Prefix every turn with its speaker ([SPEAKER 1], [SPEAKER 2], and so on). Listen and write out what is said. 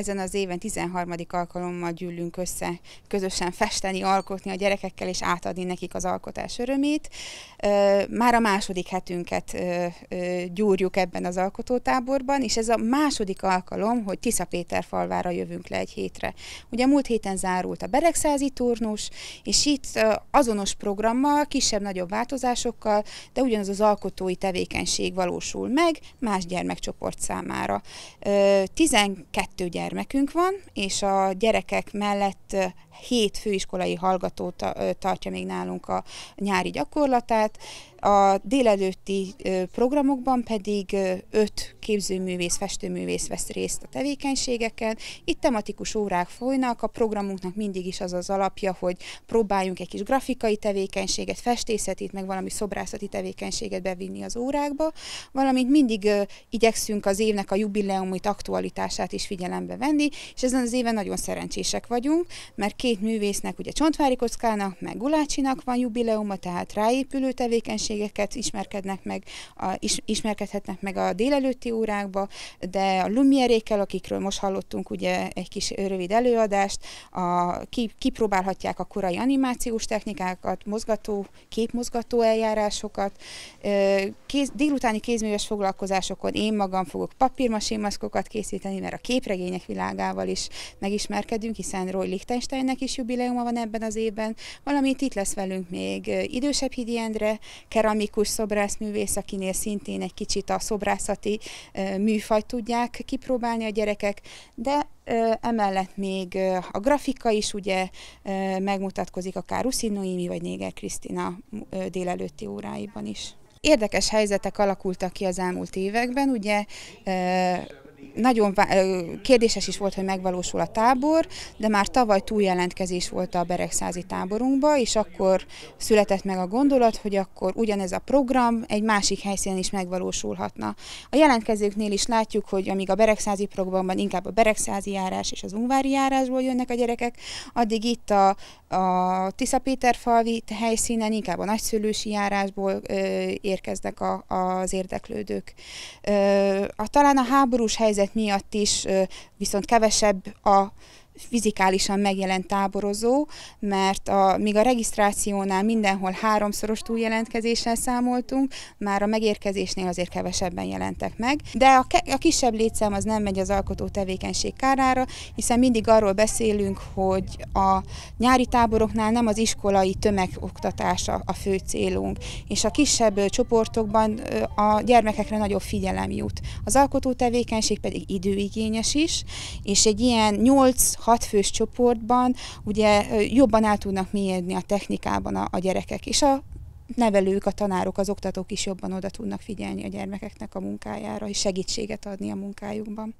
[SPEAKER 1] ezen az éven 13. alkalommal gyűlünk össze közösen festeni, alkotni a gyerekekkel és átadni nekik az alkotás örömét. Már a második hetünket gyúrjuk ebben az alkotótáborban, és ez a második alkalom, hogy Tisza Péter falvára jövünk le egy hétre. Ugye múlt héten zárult a Beregszázi turnus, és itt azonos programmal, kisebb-nagyobb változásokkal, de ugyanaz az alkotói tevékenység valósul meg más gyermekcsoport számára. 12 gyermek gyermekünk van, és a gyerekek mellett hét főiskolai hallgató tartja még nálunk a nyári gyakorlatát, a délelőtti programokban pedig öt képzőművész, festőművész vesz részt a tevékenységeken. Itt tematikus órák folynak, a programunknak mindig is az az alapja, hogy próbáljunk egy kis grafikai tevékenységet, festészetit, meg valami szobrászati tevékenységet bevinni az órákba, valamint mindig igyekszünk az évnek a jubileumit, aktualitását is figyelembe venni, és ezen az éven nagyon szerencsések vagyunk, mert két két művésznek, ugye Csontvári Kockának, meg Gulácsinak van jubileuma, tehát ráépülő tevékenységeket ismerkednek meg, a, is, ismerkedhetnek meg a délelőtti órákba, de a Lumierékkel, akikről most hallottunk ugye egy kis rövid előadást, a, ki, kipróbálhatják a korai animációs technikákat, mozgató, képmozgató eljárásokat, kéz, délutáni kézműves foglalkozásokon én magam fogok papírmasémaszkokat készíteni, mert a képregények világával is megismerkedünk, hiszen Roy Lichtensteinnek neki is jubileuma van ebben az évben, valamint itt lesz velünk még idősebb Hidi Endre, keramikus szobrászművész, akinél szintén egy kicsit a szobrászati műfajt tudják kipróbálni a gyerekek, de emellett még a grafika is ugye megmutatkozik akár Ruszinoimi vagy Néger Krisztina délelőtti óráiban is. Érdekes helyzetek alakultak ki az elmúlt években, ugye nagyon kérdéses is volt, hogy megvalósul a tábor, de már tavaly túljelentkezés volt a Beregszázi táborunkba, és akkor született meg a gondolat, hogy akkor ugyanez a program egy másik helyszínen is megvalósulhatna. A jelentkezőknél is látjuk, hogy amíg a Beregszázi programban inkább a Beregszázi járás és az Ungvári járásból jönnek a gyerekek, addig itt a, a tisza falvi helyszínen inkább a nagyszülősi járásból ö, érkeznek a, az érdeklődők. Ö, a, talán a háborús helyzet környezet miatt is viszont kevesebb a fizikálisan megjelent táborozó, mert a, míg a regisztrációnál mindenhol háromszoros túljelentkezéssel számoltunk, már a megérkezésnél azért kevesebben jelentek meg. De a, ke- a kisebb létszám az nem megy az alkotó tevékenység kárára, hiszen mindig arról beszélünk, hogy a nyári táboroknál nem az iskolai tömegoktatása a fő célunk, és a kisebb csoportokban a gyermekekre nagyobb figyelem jut. Az alkotó tevékenység pedig időigényes is, és egy ilyen 8 hatfős csoportban ugye jobban el tudnak mélyedni a technikában a, a gyerekek, és a nevelők, a tanárok, az oktatók is jobban oda tudnak figyelni a gyermekeknek a munkájára, és segítséget adni a munkájukban.